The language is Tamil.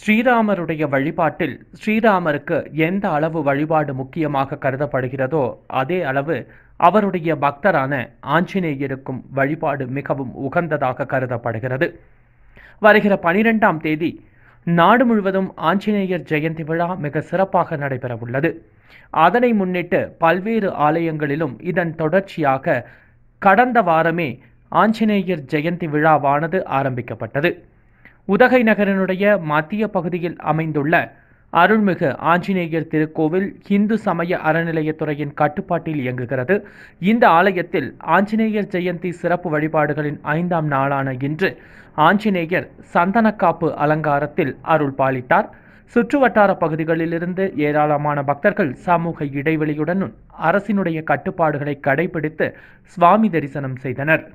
ஸ்ரீராமருடைய வழிபாட்டில் ஸ்ரீராமருக்கு எந்த அளவு வழிபாடு முக்கியமாக கருதப்படுகிறதோ அதே அளவு அவருடைய பக்தரான ஆஞ்சநேயருக்கும் வழிபாடு மிகவும் உகந்ததாக கருதப்படுகிறது வருகிற பனிரெண்டாம் தேதி நாடு முழுவதும் ஆஞ்சநேயர் ஜெயந்தி விழா மிக சிறப்பாக நடைபெறவுள்ளது அதனை முன்னிட்டு பல்வேறு ஆலயங்களிலும் இதன் தொடர்ச்சியாக கடந்த வாரமே ஆஞ்சநேயர் ஜெயந்தி விழாவானது ஆரம்பிக்கப்பட்டது உதகை நகரனுடைய மத்திய பகுதியில் அமைந்துள்ள அருள்மிகு ஆஞ்சநேயர் திருக்கோவில் இந்து சமய அறநிலையத்துறையின் கட்டுப்பாட்டில் இயங்குகிறது இந்த ஆலயத்தில் ஆஞ்சநேயர் ஜெயந்தி சிறப்பு வழிபாடுகளின் ஐந்தாம் நாளான இன்று ஆஞ்சநேயர் சந்தனக்காப்பு அலங்காரத்தில் அருள் பாலித்தார் சுற்றுவட்டார பகுதிகளிலிருந்து ஏராளமான பக்தர்கள் சமூக இடைவெளியுடனும் அரசினுடைய கட்டுப்பாடுகளை கடைபிடித்து சுவாமி தரிசனம் செய்தனர்